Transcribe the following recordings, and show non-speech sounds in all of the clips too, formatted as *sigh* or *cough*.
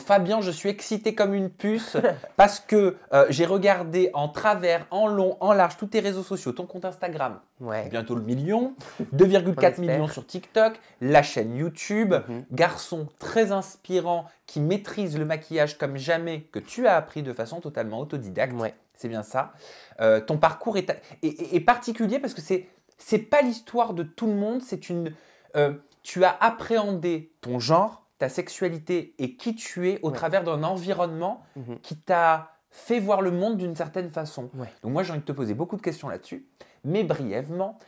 Fabien, je suis excité comme une puce *laughs* parce que euh, j'ai regardé en travers, en long, en large, tous tes réseaux sociaux, ton compte Instagram, ouais. bientôt le million, 2,4 millions sur TikTok, la chaîne YouTube, mhm. garçon très inspirant qui maîtrise le maquillage comme jamais, que tu as appris de façon totalement autodidacte. Ouais. C'est bien ça. Euh, ton parcours est, particulier parce que c'est c'est pas l'histoire de tout le monde, c'est une euh, tu as appréhendé ton genre ta sexualité et qui tu es au travers d'un environnement mhm. qui t'a fait voir le monde d'une certaine façon. Donc moi j'ai envie de te poser beaucoup de questions là-dessus, mais brièvement,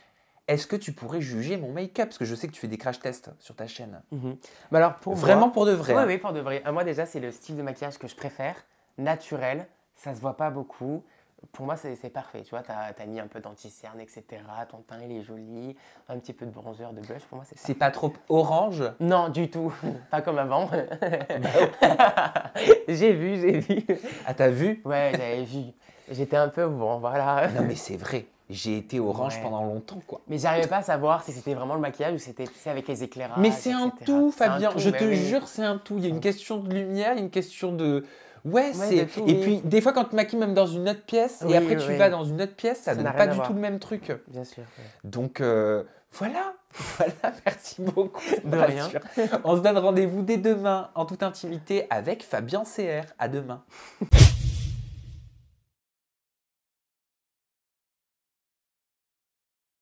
est-ce que tu pourrais juger mon make-up Parce que je sais que tu fais des crash tests sur ta chaîne. Mais mhm. bah alors Vraiment pour de vrai. Oui, hein. oui, pour de vrai. Euh, moi déjà c'est le style de maquillage que je préfère, naturel, ça se voit pas beaucoup pour moi, c'est parfait. Tu vois, tu as, mis un peu d'anticerne, etc. Ton teint, il est joli. Un petit peu de bronzeur de blush. Pour moi, c'est C'est pas trop orange Non, du tout. *laughs* pas comme avant. Bah *laughs* *laughs* j'ai vu, j'ai vu. Ah, t'as vu Ouais, j'avais vu. J'étais un peu bon, voilà. Non, mais c'est vrai. J'ai été orange pendant longtemps, quoi. Mais j'arrivais pas à savoir si c'était vraiment le maquillage ou c'était avec les éclairages. Mais c'est un tout, Fabien. je te jure, c'est un tout. Il y a une mm. question de lumière, une question de. Ouais, c'est. Et puis, des fois, quand tu maquilles même dans une autre pièce, et après tu vas dans une autre pièce, ça, donne pas du tout le même truc. Bien sûr. Donc, euh, voilà. *laughs* Voilà, merci beaucoup. De rien. On se donne rendez-vous dès demain, en toute intimité, avec Fabien CR. À demain. *laughs*